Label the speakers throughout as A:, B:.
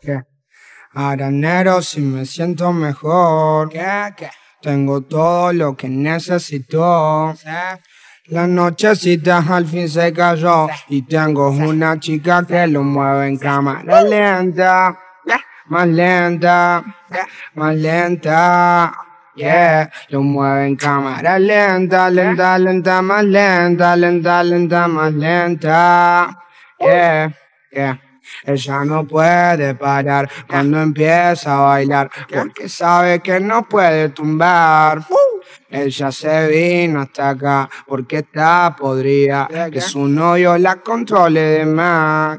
A: ¿Qué? y si me siento mejor. Que, que Tengo todo lo que necesito. ¿Qué? Las nochecitas al fin se cayó. Y tengo una chica que lo mueve en cámara lenta. Uh. Más lenta, más lenta. Yeah, lo mueve en cámara lenta, lenta, lenta, más lenta, lenta, lenta, más lenta. Uh. Yeah, yeah. Ella no puede parar cuando empieza a bailar, porque sabe que no puede tumbar. Ella se vino hasta acá porque está podría que su novio la controle de más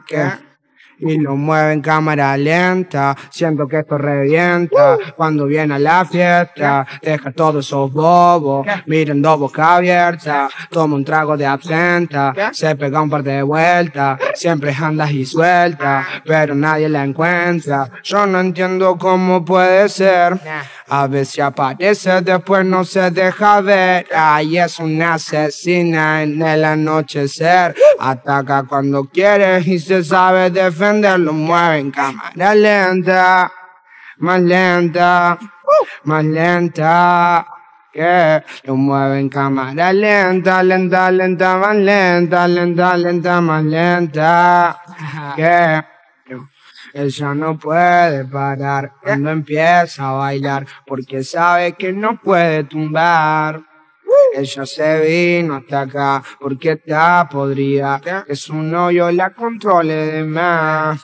A: y lo mueve en cámara lenta. Siento que esto revienta cuando viene a la fiesta. Deja todos esos bobos Miren dos boca abiertas Toma un trago de absenta, se pega un par de vueltas. Siempre andas y suelta, pero nadie la encuentra. Yo no entiendo cómo puede ser. A veces aparece, después no se deja ver. Ay, es una asesina en el anochecer. Ataca cuando quiere y se sabe defender. Lo mueve en cámara lenta, más lenta, más lenta. Lo mueve en cámara lenta, lenta, lenta, más lenta, lenta, lenta, más lenta. Ella no puede parar cuando empieza a bailar, porque sabe que no puede tumbar. Ella se vino hasta acá porque está podrida. Es un hoyo, la controle de más.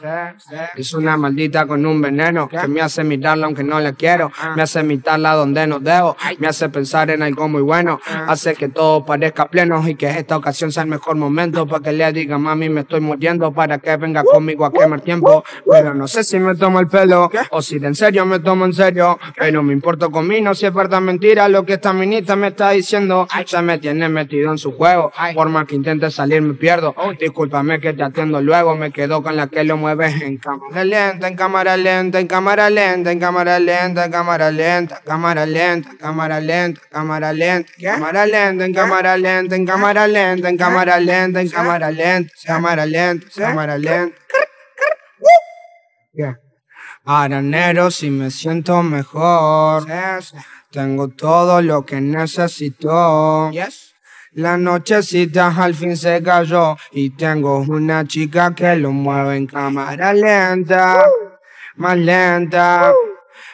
A: Es una maldita con un veneno que me hace mirarla aunque no la quiero. Me hace mirarla donde no debo. Me hace pensar en algo muy bueno. Hace que todo parezca pleno y que esta ocasión sea el mejor momento para que le diga mami me estoy muriendo para que venga conmigo a quemar tiempo. Pero no sé si me tomo el pelo o si de en serio me tomo en serio. Pero me importa conmigo si es verdad mentira lo que esta minita me está diciendo miedo. Se me tiene metido en su juego. Por que intente salir, me pierdo. Discúlpame que te atiendo luego. Me quedo con la que lo mueves en cámara lenta, en cámara lenta, en cámara lenta, en cámara lenta, en cámara lenta, cámara lenta, cámara lenta, cámara lenta, cámara lenta, en cámara lenta, en cámara lenta, en cámara lenta, en cámara lenta, cámara lenta, cámara lenta. Aranero si me siento mejor. Tengo todo lo que necesito. La nochecita al fin se cayó y tengo una chica que lo mueve en cámara lenta, más lenta,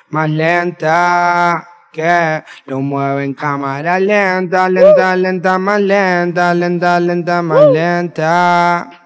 A: más lenta que lo mueve en cámara lenta, lenta, lenta, más lenta, lenta, lenta, más lenta.